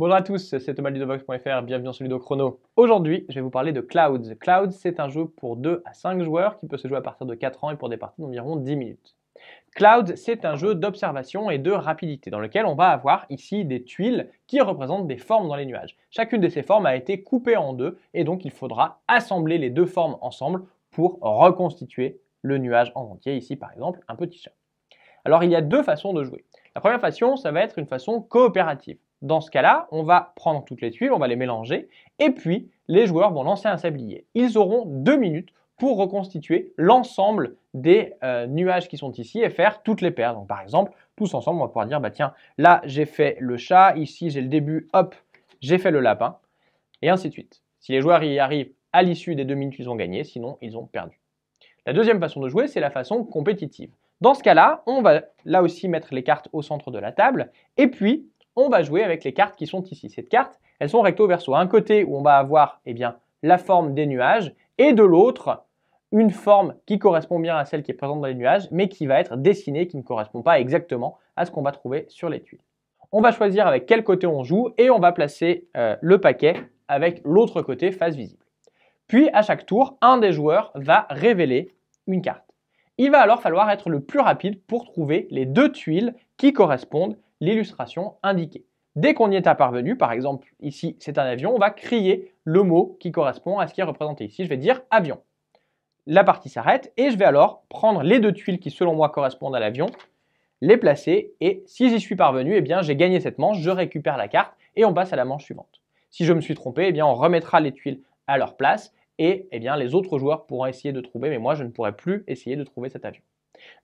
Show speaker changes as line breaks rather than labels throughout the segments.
Bonjour à tous, c'est Thomas Ludovox.fr, bienvenue sur vidéo Chrono. Aujourd'hui, je vais vous parler de Clouds. Clouds, c'est un jeu pour 2 à 5 joueurs qui peut se jouer à partir de 4 ans et pour des parties d'environ 10 minutes. Clouds, c'est un jeu d'observation et de rapidité dans lequel on va avoir ici des tuiles qui représentent des formes dans les nuages. Chacune de ces formes a été coupée en deux et donc il faudra assembler les deux formes ensemble pour reconstituer le nuage en entier. Ici, par exemple, un petit chat. Alors, il y a deux façons de jouer. La première façon, ça va être une façon coopérative. Dans ce cas-là, on va prendre toutes les tuiles, on va les mélanger, et puis les joueurs vont lancer un sablier. Ils auront deux minutes pour reconstituer l'ensemble des euh, nuages qui sont ici et faire toutes les paires. Donc par exemple, tous ensemble, on va pouvoir dire, bah tiens, là j'ai fait le chat, ici j'ai le début, hop, j'ai fait le lapin, et ainsi de suite. Si les joueurs y arrivent à l'issue des deux minutes, ils ont gagné, sinon ils ont perdu. La deuxième façon de jouer, c'est la façon compétitive. Dans ce cas-là, on va là aussi mettre les cartes au centre de la table, et puis on va jouer avec les cartes qui sont ici. Ces cartes, elles sont recto verso. Un côté où on va avoir eh bien, la forme des nuages et de l'autre, une forme qui correspond bien à celle qui est présente dans les nuages, mais qui va être dessinée, qui ne correspond pas exactement à ce qu'on va trouver sur les tuiles. On va choisir avec quel côté on joue et on va placer euh, le paquet avec l'autre côté face visible. Puis à chaque tour, un des joueurs va révéler une carte. Il va alors falloir être le plus rapide pour trouver les deux tuiles qui correspondent l'illustration indiquée. Dès qu'on y est parvenu, par exemple ici c'est un avion, on va crier le mot qui correspond à ce qui est représenté ici. Je vais dire avion. La partie s'arrête et je vais alors prendre les deux tuiles qui selon moi correspondent à l'avion, les placer et si j'y suis parvenu, eh bien j'ai gagné cette manche, je récupère la carte et on passe à la manche suivante. Si je me suis trompé, eh bien on remettra les tuiles à leur place et eh bien les autres joueurs pourront essayer de trouver mais moi je ne pourrai plus essayer de trouver cet avion.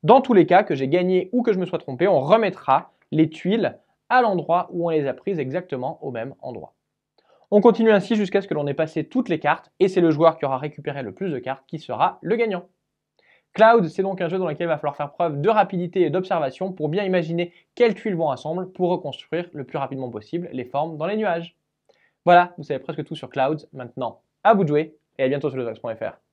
Dans tous les cas, que j'ai gagné ou que je me sois trompé, on remettra les tuiles à l'endroit où on les a prises exactement au même endroit. On continue ainsi jusqu'à ce que l'on ait passé toutes les cartes et c'est le joueur qui aura récupéré le plus de cartes qui sera le gagnant. Cloud, c'est donc un jeu dans lequel il va falloir faire preuve de rapidité et d'observation pour bien imaginer quelles tuiles vont ensemble pour reconstruire le plus rapidement possible les formes dans les nuages. Voilà, vous savez presque tout sur Cloud Maintenant, à vous de jouer et à bientôt sur lezox.fr